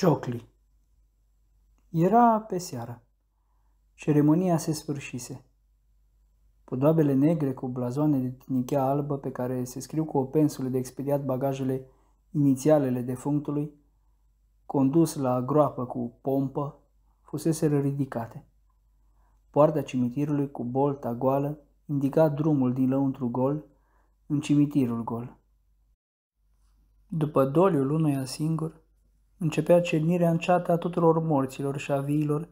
Ciocli. Era pe seară. Ceremonia se sfârșise. Podoabele negre cu blazoane de tinichea albă pe care se scriu cu o pensulă de expediat bagajele inițialele defunctului, condus la groapă cu pompă, fusese ridicate. Poarta cimitirului cu bolta goală indica drumul din lăuntru gol în cimitirul gol. După doliul unuia singur, începea cernirea înceată a tuturor morților și a viilor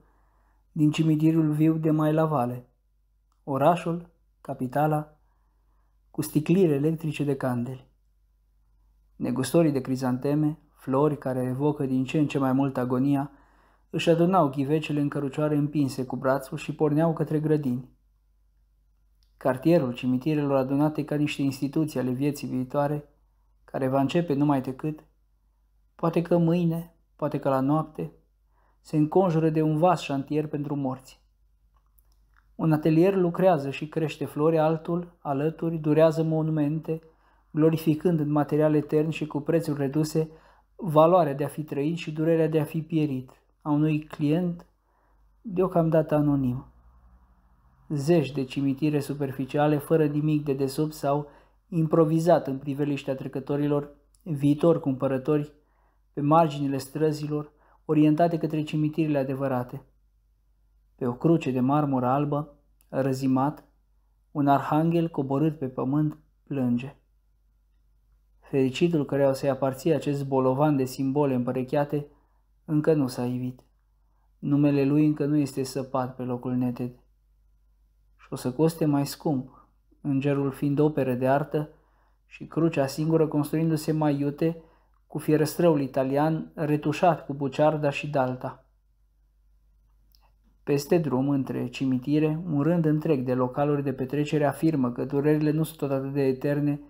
din cimitirul viu de mai la vale. Orașul, capitala, cu sticlire electrice de candeli. Negustorii de crizanteme, flori care evocă din ce în ce mai mult agonia, își adunau ghivecele în cărucioare împinse cu brațul și porneau către grădini. Cartierul cimitirelor adunate ca niște instituții ale vieții viitoare, care va începe numai decât, Poate că mâine, poate că la noapte, se înconjură de un vas șantier pentru morți. Un atelier lucrează și crește flori, altul, alături, durează monumente, glorificând în material etern și cu prețuri reduse valoarea de a fi trăit și durerea de a fi pierit a unui client deocamdată anonim. Zeci de cimitire superficiale, fără nimic de desubt sau improvizat în priveliștea trecătorilor, viitor cumpărători pe marginile străzilor, orientate către cimitirile adevărate. Pe o cruce de marmură albă, răzimat, un arhanghel coborât pe pământ plânge. Fericitul care o să-i aparție acest bolovan de simbole împărecheate încă nu s-a ivit. Numele lui încă nu este săpat pe locul neted. Și o să coste mai scump, îngerul fiind opere de artă și crucea singură construindu-se mai iute cu fierăstrăul italian retușat cu buciarda și dalta. Peste drum, între cimitire, un rând întreg de localuri de petrecere afirmă că durerile nu sunt tot atât de eterne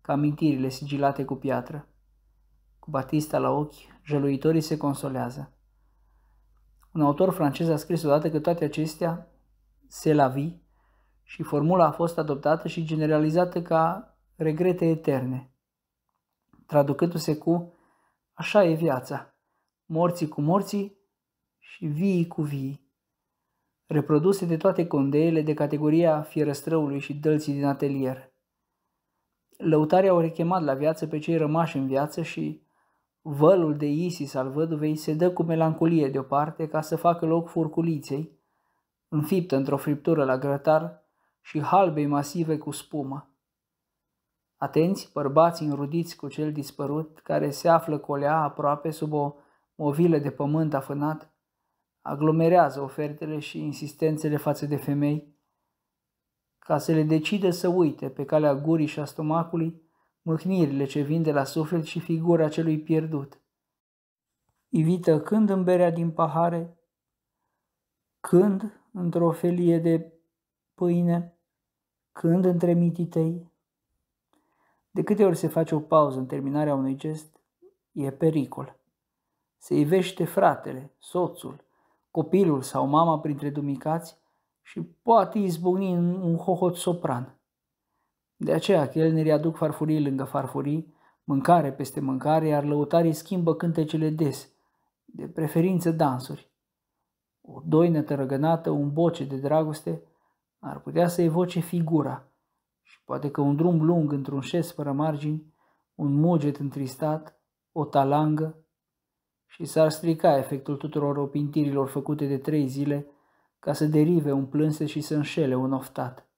ca amintirile sigilate cu piatră. Cu Batista la ochi, jăluitorii se consolează. Un autor francez a scris odată că toate acestea, se la vi și formula a fost adoptată și generalizată ca regrete eterne traducându-se cu Așa e viața, morții cu morții și vii cu vii. Reproduse de toate condeile de categoria fierăstrăului și dălții din atelier. Lăutarea au rechemat la viață pe cei rămași în viață și vălul de Isis al văduvei se dă cu melancolie deoparte ca să facă loc furculiței, înfiptă într-o friptură la grătar și halbei masive cu spumă. Atenți, bărbați înrudiți cu cel dispărut, care se află colea aproape sub o movilă de pământ afânat, aglomerează ofertele și insistențele față de femei, ca să le decide să uite pe calea gurii și a stomacului mâhnirile ce vin de la suflet și figura celui pierdut. Ivită când în berea din pahare, când într-o felie de pâine, când între mititei, de câte ori se face o pauză în terminarea unui gest, e pericol. Se ivește fratele, soțul, copilul sau mama printre dumicați și poate izbucni în un hohot sopran. De aceea chelnerii aduc farfurii lângă farfurii, mâncare peste mâncare, iar lăutarii schimbă cântecele des, de preferință dansuri. O doină tărăgănată, un boce de dragoste, ar putea să evoce figura – și poate că un drum lung într-un șes fără margini, un muget întristat, o talangă și s-ar strica efectul tuturor opintirilor făcute de trei zile ca să derive un plânse și să înșele un oftat.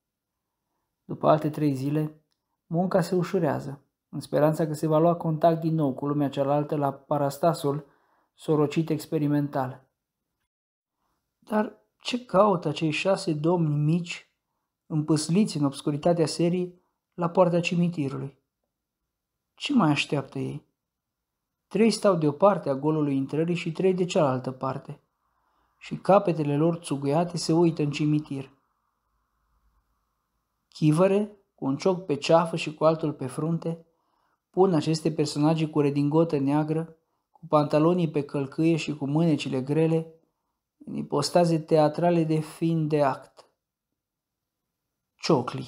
După alte trei zile, munca se ușurează, în speranța că se va lua contact din nou cu lumea cealaltă la parastasul sorocit experimental. Dar ce caută acei șase domni mici împâsliți în obscuritatea serii, la poarta cimitirului. Ce mai așteaptă ei? Trei stau de o parte a golului intrării și trei de cealaltă parte. Și capetele lor țuguiate se uită în cimitir. Chivăre, cu un cioc pe ceafă și cu altul pe frunte, pun aceste personaje cu redingotă neagră, cu pantalonii pe călcâie și cu mânecile grele, în ipostaze teatrale de fin de act ciocli.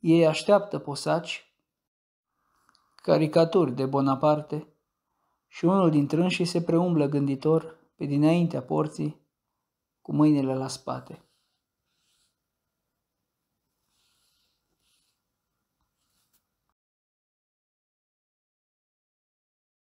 Ei așteaptă posaci, caricaturi de Bonaparte și unul dintre înșii se preumblă gânditor pe dinaintea porții cu mâinile la spate.